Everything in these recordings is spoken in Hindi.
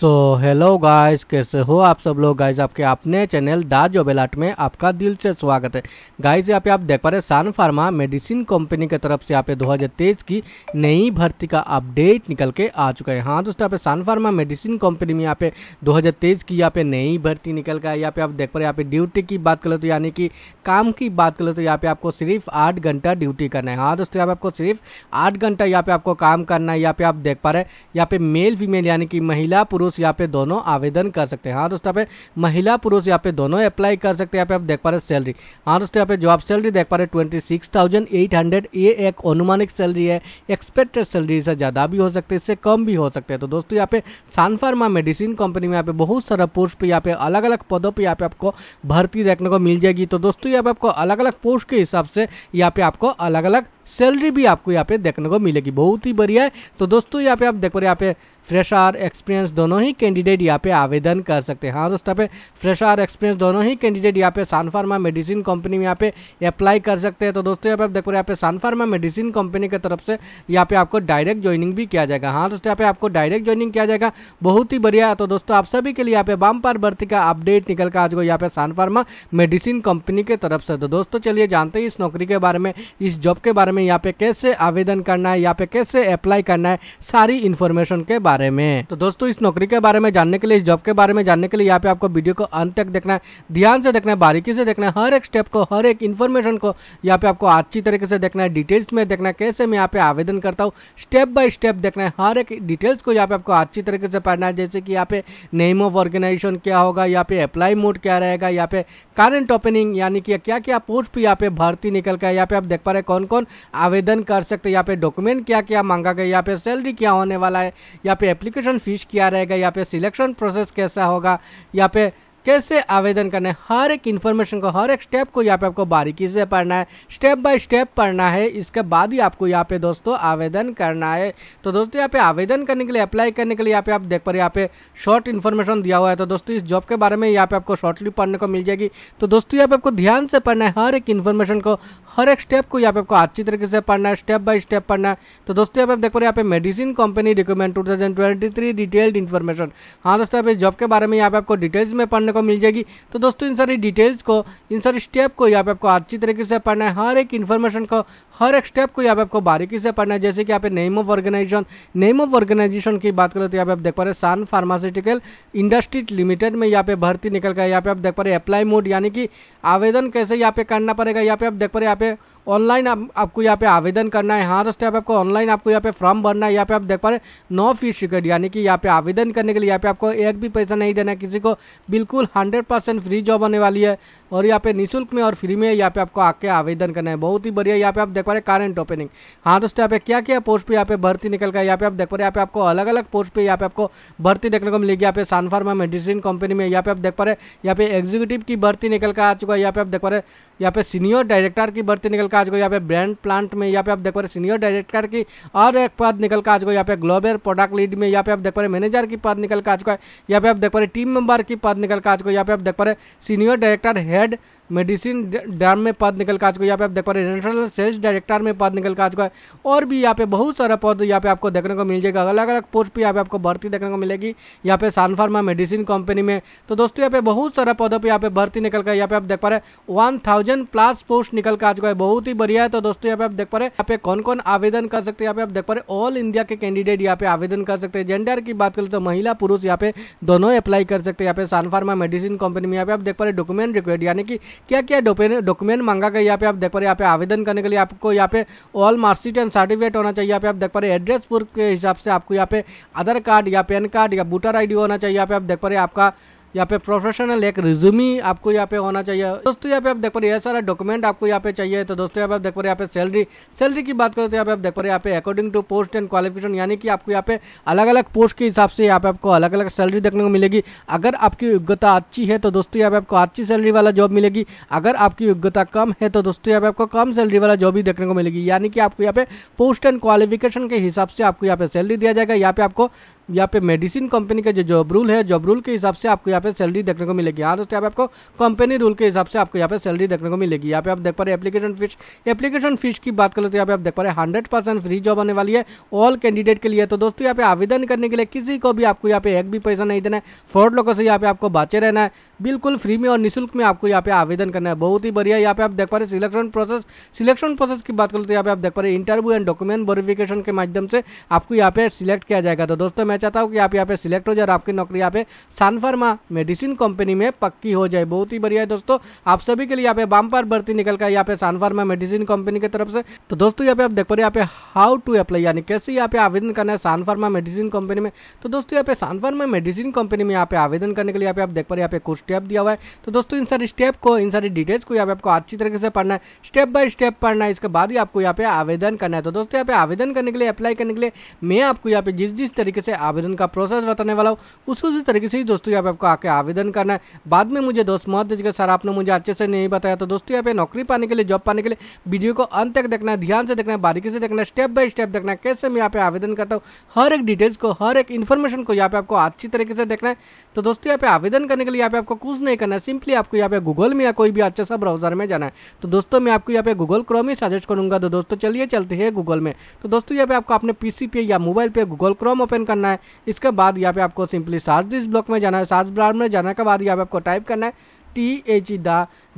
सो हेलो गाइस कैसे हो आप सब लोग गाइस आपके अपने चैनल दा जोबेलाट में आपका दिल से स्वागत है गाइस यहाँ पे आप देख पा रहे सान फार्मा मेडिसिन कंपनी की तरफ से यहाँ पे 2023 की नई भर्ती का अपडेट निकल के आ चुका है हाँ दोस्तों यहाँ पे सान फार्मा मेडिसिन कंपनी में यहाँ पे 2023 की यहाँ पे नई भर्ती निकल गया है यहाँ पे आप देख पा रहे यहाँ पे ड्यूटी की बात करें तो यानी कि काम की बात करें तो यहाँ पे आपको सिर्फ आठ घंटा ड्यूटी करना है हाँ दोस्तों यहाँ पे आपको सिर्फ आठ घंटा यहाँ पे आपको काम करना है यहाँ पे आप देख पा रहे यहाँ पे मेल फीमेल यानी कि महिला पुरुष यहाँ पे दोनों आवेदन कर सकते हैं हाँ दोस्तों यहाँ पे महिला पुरुष यहाँ पे दोनों अप्लाई कर सकते हैं यहाँ पे आप देख पा रहे सैलरी हाँ दोस्तों यहाँ पे जॉब सैलरी देख पा रहे twenty six thousand eight hundred ये एक अनुमानिक सैलरी है एक्सपेक्टेड सैलरी से ज़्यादा भी हो सकती है इससे कम भी हो सकते हैं तो दोस्तों यहाँ पे सानफार्मा मेडिसिन कंपनी में यहाँ पे बहुत सारा पोस्ट पे यहाँ पे अलग अलग पदों पर यहाँ पे आपको भर्ती देखने को मिल जाएगी तो दोस्तों यहाँ पे आपको अलग अलग पोस्ट के हिसाब से यहाँ पे आपको अलग अलग सैलरी भी आपको यहाँ पे देखने को मिलेगी बहुत ही बढ़िया है तो दोस्तों यहाँ पे आप देख पा रहे यहाँ पे फ्रेशर एक्सपीरियंस दोनों ही कैंडिडेट यहाँ पे आवेदन कर सकते हैं हाँ दोस्तों यहाँ पे फ्रेशर एक्सपीरियंस दोनों ही कैंडिडेट यहाँ पे सान फार्मा मेडिसिन कंपनी में यहाँ पे अप्लाई कर सकते हैं तो दोस्तों यहाँ पे आप देख पा रहे यहाँ पे सान फार्मा मेडिसिन कंपनी की तरफ से यहाँ पे आपको डायरेक्ट ज्वाइनिंग भी किया जाएगा हाँ दोस्तों यहाँ पे आपको डायरेक्ट ज्वाइनिंग किया जाएगा बहुत ही बढ़िया तो दोस्तों आप सभी के लिए यहाँ पे वाम पार भर्ती का अपडेट निकल कर आज को यहाँ पे सान फार्मा मेडिसिन कंपनी की तरफ से तो दोस्तों चलिए जानते हैं इस नौकरी के बारे में इस जॉब के बारे में में यहाँ पे कैसे आवेदन करना है यहाँ पे कैसे अप्लाई करना है सारी इन्फॉर्मेशन के बारे में तो दोस्तों इस नौकरी के बारे में जानने के लिए इस जॉब के बारे में जानने के लिए यहाँ पे आपको वीडियो को अंत तक देखना है ध्यान से देखना है बारीकी से देखना है हर एक स्टेप को हर एक इन्फॉर्मेशन को यहाँ पे आपको अच्छी तरीके से देखना है डिटेल्स में देखना है कैसे मैं यहाँ पे आवेदन करता हूँ स्टेप बाय स्टेप देखना है हर एक डिटेल्स को यहाँ पे आपको अच्छी तरीके से पढ़ना है जैसे कि यहाँ पे नेम ऑफ ऑर्गेनाइजेशन क्या होगा यहाँ पे अप्लाई मोड क्या रहेगा यहाँ पे करंट ओपनिंग यानी कि क्या क्या पोस्ट पे यहाँ पे भर्ती निकल का यहाँ पे आप देख पा रहे कौन कौन आवेदन कर सकते हैं यहाँ पे डॉक्यूमेंट क्या क्या मांगा गया यहाँ पे सैलरी क्या होने वाला है यहाँ पे एप्लीकेशन फीस क्या रहेगा यहाँ पे सिलेक्शन प्रोसेस कैसा होगा यहाँ पे कैसे आवेदन करना है हर एक इन्फॉर्मेशन को हर एक स्टेप को यहाँ पे आपको बारीकी से पढ़ना है स्टेप बाय स्टेप पढ़ना है इसके बाद ही आपको यहाँ पे दोस्तों आवेदन करना है तो दोस्तों यहाँ पे आवेदन करने के लिए अप्लाई करने के लिए यहाँ पे आप देख पा रहे यहाँ पे शॉर्ट इन्फॉर्मेशन दिया हुआ है तो दोस्तों इस जॉब के बारे में यहाँ पे आपको शॉर्टली पढ़ने को मिल जाएगी तो दोस्तों यहाँ पे आपको ध्यान से पढ़ना है हर एक इन्फॉर्मेशन को हर एक स्टेप को यहाँ पे आपको अच्छी तरीके से पढ़ना है स्टेप बाय स्टेप पढ़ना है तो दोस्तों यहाँ पे आप देख पा रहे यहाँ पे medicine company recruitment to detailed information हाँ दोस्तों यहाँ पे जॉब के बारे में यहाँ पे आपको डिटेल्स में पढ़ने को मिल जाएगी तो दोस्तों इन सारी डिटेल्स को इन सारी स्टेप को यहाँ पे आपको अच्छी तरीके से पढ़ना है हर एक इन्फॉर्मेशन को हर एक स्टेप को यहाँ पे आपको बारीकी से पढ़ना है जैसे कि यहाँ पे name of organisation name of organisation की बात करें तो यहाँ पे आप देख पा रहे सन फार्मास्यूटिकल इंडस्ट्री लिमिटेड में यहाँ पे भर्ती निकल गया यहाँ पे आप देख पा रहे अप्लाई मोड यानी कि आवेदन कैसे यहाँ पे करना पड़ेगा यहाँ पे आप देख पा रहे यहाँ पे ऑनलाइन आप, आपको यहाँ पे आवेदन करना है हाँ दोस्तों यहाँ पे आपको ऑनलाइन आपको यहाँ पे फॉर्म भरना है यहाँ पे आप देख पा रहे नो फीस टिकट यानी कि यहाँ पे आवेदन करने के लिए यहाँ पे आपको एक भी पैसा नहीं देना है किसी को बिल्कुल हंड्रेड परसेंट फ्री जॉब होने वाली है और यहाँ पे निःशुल्क में और फ्री में यहाँ पे आपको आके आवेदन करना है बहुत ही बढ़िया यहाँ पे आप देख पा रहे कारंट ओपनिंग हाँ दोस्तों यहाँ पे क्या क्या पोस्ट पे यहाँ पे भर्ती निकल गया यहाँ पे आप देख पा रहे यहाँ पे आपको अलग अलग पोस्ट पे यहाँ पे आपको भर्ती देखने को मिलेगी यहाँ पे सानफार्मा मेडिसिन कंपनी में यहाँ पे आप देख पा रहे यहाँ पे एग्जीक्यूटिव की भर्ती निकल कर आ चुका है यहाँ पे आप देख पा रहे यहाँ पे सीनियर डायरेक्टर की भर्ती निकल कर आ चुका है यहाँ पे ब्रांड प्लांट में यहाँ पे आप देख पा रहे सीनियर डायरेक्टर की और एक पद निकल कर आ चुका है यहाँ पे ग्लोबल प्रोडक्ट लीड में यहाँ पे आप देख पा रहे मैनेजर की पद निकल कर आ चुका है यहाँ पे आप देख पा रहे टीम मेंबर की पद निकल कर आ चुका है यहाँ पे आप देख पा रहे सीनियर डायरेक्टर head मेडिसिन डैम में पद निकल का आ चुका है यहाँ पे आप देख पा रहे हैं नेशनल सेल्स डायरेक्टर में पद निकल का आ चुका है और भी यहाँ पे बहुत सारा पद यहाँ पे आपको देखने को मिल जाएगा अलग अलग पोस्ट पे यहाँ पे आपको भर्ती देखने को मिलेगी यहाँ पे सान फार्मा मेडिसिन कंपनी में तो दोस्तों यहाँ पे बहुत सारा पदों पर यहाँ पे भर्ती निकल कर यहाँ पे आप देख पा रहे हैं वन प्लस पोस्ट निकल का आ चुका है बहुत ही बढ़िया है तो दोस्तों यहाँ पे आप देख पा रहे हैं यहाँ पे कौन कौन आवेदन कर सकते हैं यहाँ पे आप देख पा रहे ऑल इंडिया के कैंडिडेट यहाँ पे आवेदन कर सकते हैं जेंडर की बात करें तो महिला पुरुष यहाँ पे दोनों अप्लाई कर सकते हैं यहाँ पे सान फार्मा मेडिसिन कंपनी में यहाँ पे आप देख पा रहे डॉक्यूमेंट रिक्वेड यानी कि क्या क्या डॉक्यूमेंट मांगा गया यहाँ पे आप देख पा रहे यहाँ पे आवेदन करने के लिए आपको यहाँ पे ऑल मार्कशीट एंड सर्टिफिकेट होना चाहिए यहाँ पे आप देख पा रहे एड्रेस प्रूफ के हिसाब से आपको यहाँ पे आधार कार्ड या पैन कार्ड या वोटर आई होना चाहिए यहाँ पे आप देख पा रहे आपका यहाँ पे प्रोफेशनल एक रिज्यूम आपको यहाँ पे होना चाहिए दोस्तों यहाँ पे आप देख पा रहे हैं सारा डॉक्यूमेंट आपको यहाँ पे चाहिए तो दोस्तों यहाँ पे आप देख पा रहे यहाँ पे सैलरी सैलरी की बात करें तो यहाँ पे आप देख पा रहे यहाँ पे according to post and qualification यानी कि आपको यहाँ पे अलग अलग पोस्ट के हिसाब से यहाँ पे आपको अलग अलग सैलरी देखने को मिलेगी अगर आपकी योग्यता अच्छी है तो दोस्तों यहाँ पे आपको अच्छी सैलरी वाला जॉब मिलेगी अगर आपकी योग्यता कम है तो दोस्तों यहाँ पे आपको कम सैलरी वाला जॉब ही देखने को मिलेगी यानी कि आपको यहाँ पे पोस्ट एंड क्वालिफिकेशन के हिसाब से आपको यहाँ पे सैलरी दिया जाएगा यहाँ पे आपको यहाँ पे मेडिसिन कंपनी का जो जॉब रूल है जॉब रूल के हिसाब से आपको यहाँ पे सैलरी देखने को मिलेगी हाँ दोस्तों यहाँ पे आपको कंपनी रूल के हिसाब से आपको यहाँ पे सैलरी देखने को मिलेगी यहाँ पे आप देख पा रहे एप्लीकेशन फीस एप्लीकेशन फीस की बात करें तो यहाँ पे आप देख पा रहे हंड्रेड परसेंट फ्री जॉब आने वाली है ऑल कैंडिडेट के लिए तो दोस्तों यहाँ पे आवेदन करने के लिए किसी को भी आपको यहाँ पे एक भी पैसा नहीं देना है फ्रॉड लोगों से यहाँ पे आपको बाचे रहना है बिल्कुल फ्री में और निःशुल्क में आपको यहाँ पे आवेदन करना है बहुत ही बढ़िया यहाँ पे आप देख पा रहे सिलेक्शन प्रोसेस सिलेक्शन प्रोसेस की बात करें तो यहाँ पे आप देख पा रहे इंटरव्यू एंड डॉक्यूमेंट वेरिफिकेशन के माध्यम से आपको यहाँ पे सिलेक्ट किया जाएगा तो दोस्तों मैं चाहता हूँ कि आप यहाँ पे सिलेक्ट हो जाए और आपकी नौकरी यहाँ पे सानफर्मा मेडिसिन कंपनी में पक्की हो जाए बहुत ही बढ़िया है दोस्तों आप सभी के लिए यहाँ पे बाम्पार भर्ती निकल कर यहाँ पे सानफर्मा मेडिसिन कंपनी की तरफ से तो दोस्तों यहाँ पे आप देख पा रहे यहाँ पे हाउ टू अप्लाई यानी कैसे यहाँ पे आवेदन करना है सानफर्मा मेडिसिन कंपनी में तो दोस्तों यहाँ पे सानफर्मा मेडिसिन कंपनी में यहाँ पे आवेदन करने के लिए यहाँ पे आप देख पा रहे यहाँ पे कुछ स्टेप दिया हुआ है तो दोस्तों इन सारी स्टेप को इन सारी डिटेल्स को यहाँ पे आपको अच्छी तरीके से पढ़ना है स्टेप बाय स्टेप पढ़ना है इसके बाद ही आपको यहाँ पे आवेदन करना है तो दोस्तों यहाँ पे आवेदन करने के लिए अप्लाई करने के लिए मैं आपको यहाँ पे जिस जिस तरीके से आवेदन का प्रोसेस बताने वाला हूँ उसी उसी तरीके से ही दोस्तों यहाँ पे आपको आके आवेदन करना है बाद में मुझे दोस्त मत दीजिएगा सर आपने मुझे अच्छे से नहीं बताया तो दोस्तों यहाँ पे नौकरी पाने के लिए जॉब पाने के लिए वीडियो को अंत तक देखना है ध्यान से देखना है बारीकी से देखना है स्टेप बाय स्टेप देखना है कैसे मैं यहाँ पे आवेदन करता हूँ हर एक डिटेल्स को हर एक इन्फॉर्मेशन को यहाँ पे आपको अच्छी तरीके से देखना है तो दोस्तों यहाँ पे आवेदन करने के लिए यहाँ पे आपको कुछ नहीं करना है सिंपली आपको यहाँ पे गूगल में या कोई भी अच्छा सा ब्राउजर में जाना है तो दोस्तों मैं आपको यहाँ पे गूगल क्रोम ही सजेस्ट करूंगा तो दोस्तों चलिए चलते हैं गूगल में तो दोस्तों यहाँ पे आपको अपने पीसी पे या मोबाइल पे गूगल क्रोम ओपन करना है है इसके बाद यहाँ पे आपको सिंपली सार्च इस ब्लॉक में जाना है सार्च ब्लॉक में जाने के बाद यहाँ पे आपको टाइप करना है टी एच द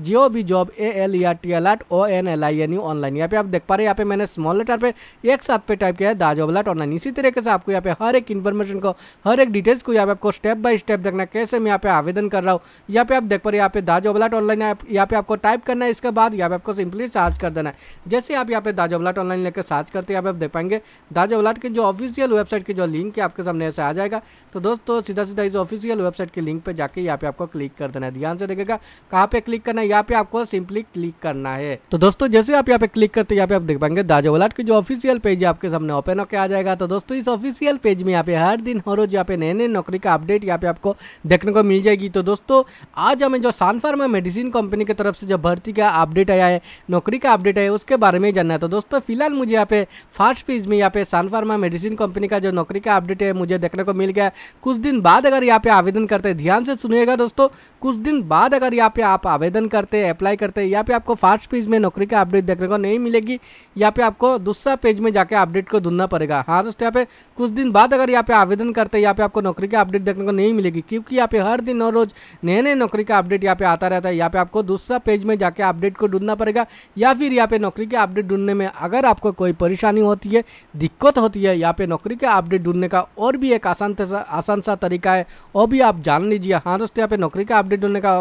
दा बी जॉब ए एल या टी एल आट O N L I N U online यहाँ पे आप देख पा रहे हैं यहाँ पे मैंने स्मॉल लेटर पे एक साथ पे टाइप किया है दा जॉब लाट ऑनलाइन इसी तरीके से आपको यहाँ पे हर एक इन्फॉर्मेशन को हर एक डिटेल्स को यहाँ पे आपको स्टेप बाय स्टेप देखना कैसे मैं यहाँ पे आवेदन कर रहा हूँ यहाँ पे आप देख पा रहे यहाँ पे दा जॉब लाट ऑनलाइन यहाँ पे आपको टाइप करना है इसके बाद यहाँ पे आपको सिंपली सर्च कर देना है जैसे आप यहाँ पे दा जॉब लाट ऑनलाइन लेकर सर्च करते हैं आप देख पाएंगे दा जॉब लाट की जो ऑफिशियल वेबसाइट की जो लिंक है आपके सामने ऐसे आ जाएगा तो दोस्तों सीधा सीधा इस ऑफिशियल वेबसाइट के लिंक पर जाकर यहाँ पे आपको क्लिक कर देना है ध्यान से देखेगा मिलेगा कहाँ पे क्लिक करना है यहाँ पे आपको सिंपली क्लिक करना है तो दोस्तों जैसे आप यहाँ पे क्लिक करते यहाँ पे आप देख पाएंगे दाजोवलाट की जो ऑफिशियल पेज है आपके सामने ओपन होकर आ जाएगा तो दोस्तों इस ऑफिशियल पेज में यहाँ पे हर दिन हर रोज यहाँ पे नए नए नौकरी का अपडेट यहाँ पे आपको देखने को मिल जाएगी तो दोस्तों आज हमें जो सानफार्मा मेडिसिन कंपनी की तरफ से जो भर्ती का अपडेट आया है नौकरी का अपडेट है उसके बारे में जानना है तो दोस्तों फिलहाल मुझे यहाँ पे फर्स्ट पेज में यहाँ पे सानफार्मा मेडिसिन कंपनी का जो नौकरी का अपडेट है मुझे देखने को मिल गया कुछ दिन बाद अगर यहाँ पे आवेदन करते हैं ध्यान से सुनिएगा दोस्तों कुछ दिन बाद अगर यहाँ पे आप आवेदन करते हैं अप्लाई करते हैं या पे आपको फर्स्ट पेज में नौकरी का अपडेट देखने को नहीं मिलेगी या पे आपको दूसरा पेज में जाके अपडेट को ढूंढना पड़ेगा हाँ दोस्तों यहाँ पे कुछ दिन बाद अगर यहाँ पे आवेदन करते हैं यहाँ पे आपको नौकरी का अपडेट देखने को नहीं मिलेगी क्योंकि यहाँ पे हर दिन और रोज नए नए नौकरी का अपडेट यहाँ पे आता रहता है यहाँ पे आपको दूसरा पेज में जाके अपडेट को ढूंढना पड़ेगा या फिर यहाँ पे नौकरी के अपडेट ढूंढने में अगर आपको कोई परेशानी होती है दिक्कत होती है यहाँ पे नौकरी का अपडेट ढूंढने का और भी एक आसान आसान सा तरीका है और भी आप जान लीजिए हाँ दोस्तों यहाँ पे नौकरी का अपडेट ढूंढने का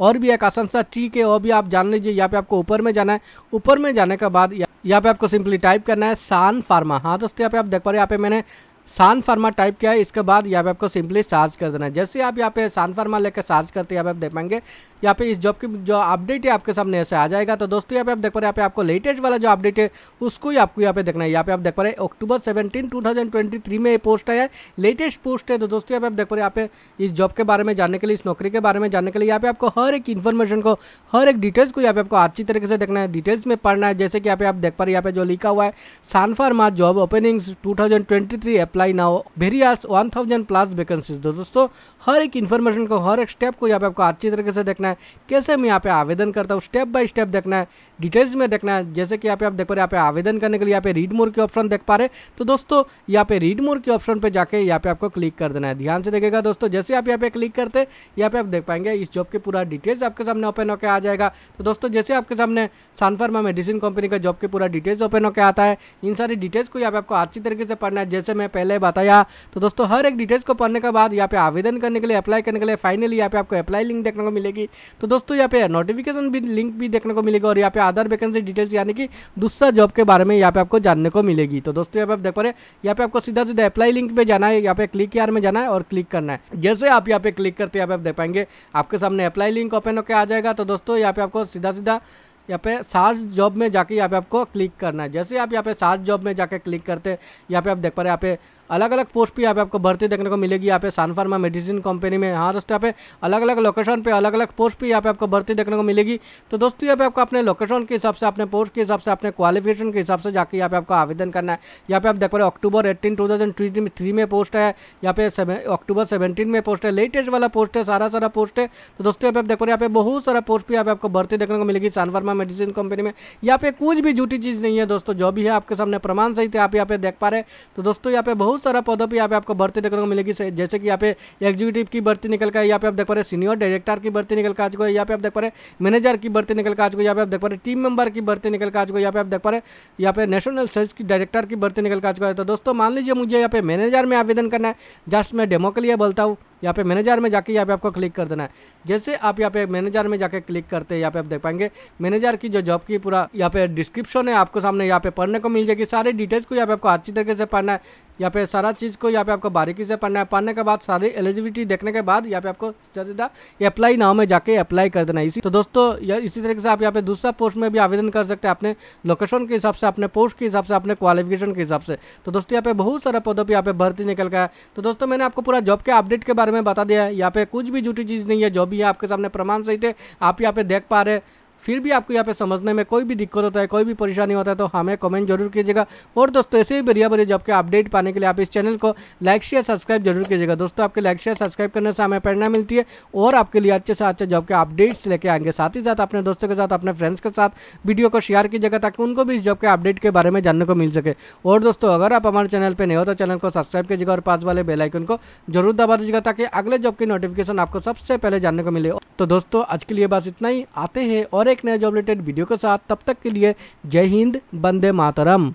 और भी एक आसान सा ट्रिक है वो भी आप जान लीजिए यहाँ पे आपको ऊपर में जाना है ऊपर में जाने के बाद यहाँ पे आपको सिंपली टाइप करना है सान फार्मा हाँ दोस्तों यहाँ पे आप देख पा रहे हैं यहाँ पे मैंने सान फार्मा टाइप क्या है इसके बाद यहाँ पे आपको सिंपली सर्च कर देना है जैसे आप यहाँ पे सान फार्मा लेकर सर्च करते हैं यहाँ पे आप देख पाएंगे यहाँ पे इस जॉब की जो अपडेट है आपके सामने ऐसे आ जाएगा तो दोस्तों यहाँ पे आप देख पा रहे हैं यहाँ पे आपको लेटेस्ट वाला जो अपडेट है उसको ही आपको यहाँ पे देखना है यहाँ पे आप देख पा रहे हैं अक्टूबर सेवेंटीन टू में ये पोस्ट आया है लेटेस्ट पोस्ट है तो दोस्तों यहाँ पे आप देख पा रहे यहाँ पे इस जॉब के बारे में जानने के लिए इस नौकरी के बारे में जानने के लिए यहाँ पे आपको हर एक इन्फॉर्मेशन को हर एक डिटेल्स को यहाँ पे आपको अच्छी तरीके से देखना है डिटेल्स में पढ़ना है जैसे कि यहाँ पे आप देख पा रहे हैं यहाँ पे जो लिखा हुआ है Sun Pharma job openings two thousand apply now very आज वन थाउजेंड प्लस वैकेंसीज दो दोस्तों हर एक इन्फॉर्मेशन को हर एक स्टेप को यहाँ पे आपको अच्छी तरीके से देखना है कैसे मैं यहाँ पे आवेदन करता हूँ स्टेप बाय स्टेप देखना है डिटेल्स में देखना है जैसे कि यहाँ पे आप देख पा रहे यहाँ पे आवेदन करने के लिए यहाँ पे रीड मोर के ऑप्शन देख पा रहे तो दोस्तों यहाँ पे रीड मोर के ऑप्शन पर जाके यहाँ पे आपको क्लिक कर देना है ध्यान से देखेगा दोस्तों जैसे आप यहाँ पे क्लिक करते यहाँ पे आप देख पाएंगे इस जॉब के पूरा डिटेल्स आपके सामने ओपन होकर आ जाएगा तो दोस्तों जैसे आपके सामने सानफार्मा मेडिसिन कंपनी का जॉब के पूरा डिटेल्स ओपन होकर आता है इन सारी डिटेल्स को यहाँ पे आपको अच्छी तरीके से पढ़ना है जैसे मैं पहले बताया तो दोस्तों हर एक डिटेल्स को पढ़ने के बाद यहाँ पे आवेदन करने के लिए अप्लाई करने के लिए फाइनली यहाँ पे आपको अप्लाई लिंक देखने को मिलेगी तो दोस्तों यहाँ पे नोटिफिकेशन भी लिंक भी देखने को मिलेगी और यहाँ पे अदर वैकेंसी डिटेल्स यानी कि दूसरा जॉब के बारे में यहाँ पे आपको जानने को मिलेगी तो दोस्तों यहाँ पे आप देख पा रहे यहाँ पे आपको सीधा सीधा अप्लाई लिंक पे जाना है यहाँ पे क्लिक यार में जाना है और क्लिक करना है जैसे आप यहाँ पे क्लिक करते यहाँ पे आप देख पाएंगे आपके सामने अप्लाई लिंक ओपन होकर आ जाएगा तो दोस्तों यहाँ पे आपको सीधा सीधा यहाँ पे सार्स जॉब में जाके यहाँ पे आपको क्लिक करना है जैसे आप यहाँ पे सार्स जॉब में जाके क्लिक करते हैं यहाँ पे आप देख पा रहे हैं यहाँ पे अलग अलग पोस्ट भी यहाँ पे आपको भर्ती देखने को मिलेगी यहाँ पे सान फार्मा मेडिसिन कंपनी में हाँ दोस्तों यहाँ पे अलग अलग लोकेशन पे अलग अलग पोस्ट भी यहाँ पे आपको भर्ती देखने को मिलेगी तो दोस्तों यहाँ पे आपको अपने लोकेशन के हिसाब से अपने पोस्ट के हिसाब से अपने क्वालिफिकेशन के हिसाब से जाकर यहाँ पे आपको आवेदन करना है यहाँ पे आप देख रहे अक्टूबर एट्टीन टू में पोस्ट है यहाँ पे अक्टूबर सेवेंटीन में पोस्ट है लेटेस्ट वाला पोस्ट है सारा सारा पोस्ट है तो दोस्तों यहाँ पे आप देख पा रहे यहाँ पे बहुत सारा पोस्ट भी यहाँ पे आपको भर्ती देखने को मिलेगी सान फार्मा मेडिसिन कंपनी में यहाँ पे कुछ भी झूठी चीज़ नहीं है दोस्तों जो भी है आपके सामने प्रमाण सही थे आप यहाँ पे देख पा रहे तो दोस्तों यहाँ पे बहुत बहुत सारा पदों पर यहाँ पे आपको भर्ती देखने को मिलेगी जैसे कि यहाँ पे एग्जीक्यूटिव की भर्ती निकल कर यहाँ पे आप देख पा रहे सीनियर डायरेक्टर की भर्ती निकल कर आज को यहाँ पे आप देख पा रहे मैनेजर की भर्ती निकल कर आज को यहाँ पे आप देख पा रहे टीम मेंबर की भर्ती निकल कर आज को यहाँ पे आप देख पा रहे यहाँ पे नेशनल सेल्स की डायरेक्टर की भर्ती निकल कर आज को तो दोस्तों मान लीजिए मुझे यहाँ पे मैनेजर में आवेदन करना है जस्ट मैं डेमो के लिए बोलता हूँ यहाँ पे मैनेजर में जाके यहाँ पे आपको क्लिक कर देना है जैसे आप यहाँ पे मैनेजर में जाके क्लिक करते हैं यहाँ पे आप देख पाएंगे मैनेजर की जो जॉब की पूरा यहाँ पे डिस्क्रिप्शन है आपको सामने यहाँ पे पढ़ने को मिल जाएगी सारी डिटेल्स को यहाँ पे आपको अच्छी तरीके से पढ़ना है यहाँ पे सारा चीज़ को यहाँ पे आपको बारीकी से पढ़ना है पढ़ने के बाद सारी एलिजिबिलिटी देखने के बाद यहाँ पे आपको सीधा अप्लाई नाव में जाके अप्लाई कर देना है इसी तो दोस्तों इसी तरीके से आप यहाँ पे दूसरा पोस्ट में भी आवेदन कर सकते हैं अपने लोकेशन के हिसाब से अपने पोस्ट के हिसाब से अपने क्वालिफिकेशन के हिसाब से तो दोस्तों यहाँ पे बहुत सारा पदों पर यहाँ पे भर्ती निकल गया है तो दोस्तों मैंने आपको पूरा जॉब के अपडेट के बाद बारे में बता दिया है यहाँ पे कुछ भी झूठी चीज़ नहीं है जो भी है आपके सामने प्रमाण सहित है आप यहाँ पे देख पा रहे फिर भी आपको यहाँ पे समझने में कोई भी दिक्कत होता है कोई भी परेशानी होता है तो हमें कमेंट जरूर कीजिएगा और दोस्तों ऐसे ही बढ़िया बढ़िया जॉब के अपडेट पाने के लिए आप इस चैनल को लाइक शेयर सब्सक्राइब जरूर कीजिएगा दोस्तों आपके लाइक शेयर सब्सक्राइब करने से हमें प्रेरणा मिलती है और आपके लिए अच्छे से अच्छे जॉब के अपडेट्स लेके आएंगे साथ ही साथ अपने दोस्तों के साथ अपने फ्रेंड्स के साथ वीडियो को शेयर कीजिएगा ताकि उनको भी इस जॉब के अपडेट के बारे में जानने को मिल सके और दोस्तों अगर आप हमारे चैनल पर नहीं हो तो चैनल को सब्सक्राइब कीजिएगा और पास वाले बेलाइकन को जरूर दबा दीजिएगा ताकि अगले जॉब की नोटिफिकेशन आपको सबसे पहले जानने को मिले तो दोस्तों आज के लिए बस इतना ही आते हैं और एक एक नए जॉब रिलेटेड वीडियो के साथ तब तक के लिए जय हिंद बंदे मातरम